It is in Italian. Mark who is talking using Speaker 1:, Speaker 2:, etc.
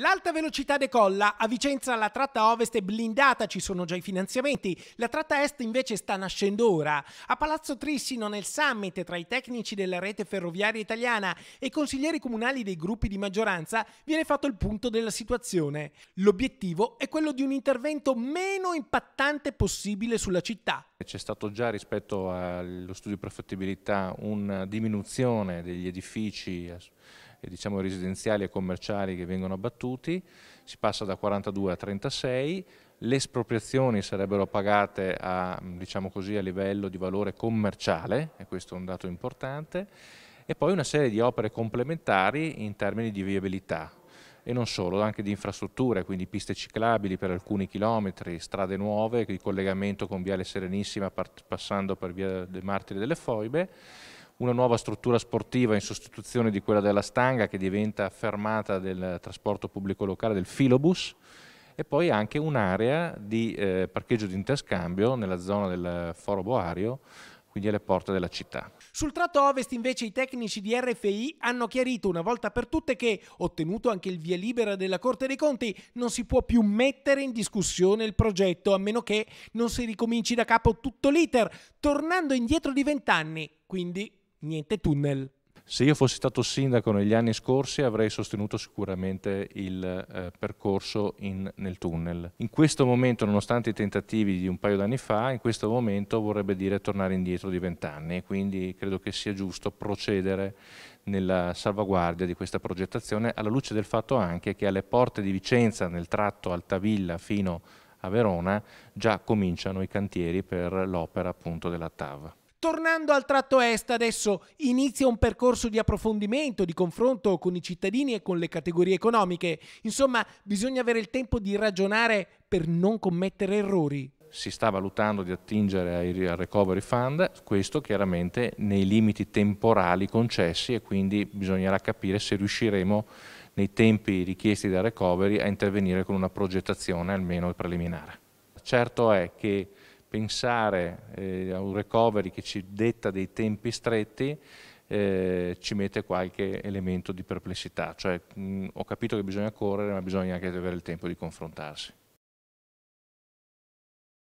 Speaker 1: L'alta velocità decolla, a Vicenza la tratta ovest è blindata, ci sono già i finanziamenti, la tratta est invece sta nascendo ora. A Palazzo Trissino nel summit tra i tecnici della rete ferroviaria italiana e i consiglieri comunali dei gruppi di maggioranza viene fatto il punto della situazione. L'obiettivo è quello di un intervento meno impattante possibile sulla città.
Speaker 2: C'è stato già rispetto allo studio di prefettibilità una diminuzione degli edifici diciamo, residenziali e commerciali che vengono abbattuti, si passa da 42 a 36, le espropriazioni sarebbero pagate a, diciamo così, a livello di valore commerciale, e questo è un dato importante, e poi una serie di opere complementari in termini di viabilità, e non solo, anche di infrastrutture, quindi piste ciclabili per alcuni chilometri, strade nuove, il collegamento con Viale Serenissima passando per Via dei Martiri delle Foibe una nuova struttura sportiva in sostituzione di quella della stanga che diventa fermata del trasporto pubblico locale, del filobus, e poi anche un'area di eh, parcheggio di interscambio nella zona del Foro Boario, quindi alle porte della città.
Speaker 1: Sul tratto ovest invece i tecnici di RFI hanno chiarito una volta per tutte che, ottenuto anche il via libera della Corte dei Conti, non si può più mettere in discussione il progetto, a meno che non si ricominci da capo tutto l'iter, tornando indietro di vent'anni, quindi niente tunnel.
Speaker 2: Se io fossi stato sindaco negli anni scorsi avrei sostenuto sicuramente il eh, percorso in, nel tunnel. In questo momento, nonostante i tentativi di un paio d'anni fa, in questo momento vorrebbe dire tornare indietro di vent'anni, e quindi credo che sia giusto procedere nella salvaguardia di questa progettazione, alla luce del fatto anche che alle porte di Vicenza, nel tratto Altavilla fino a Verona, già cominciano i cantieri per l'opera appunto della TAV.
Speaker 1: Tornando al tratto est, adesso inizia un percorso di approfondimento, di confronto con i cittadini e con le categorie economiche. Insomma, bisogna avere il tempo di ragionare per non commettere errori
Speaker 2: si sta valutando di attingere al recovery fund, questo chiaramente nei limiti temporali concessi e quindi bisognerà capire se riusciremo nei tempi richiesti dal recovery a intervenire con una progettazione almeno preliminare. Certo è che pensare eh, a un recovery che ci detta dei tempi stretti eh, ci mette qualche elemento di perplessità, cioè mh, mm, ho capito che bisogna correre ma bisogna anche avere il tempo di confrontarsi.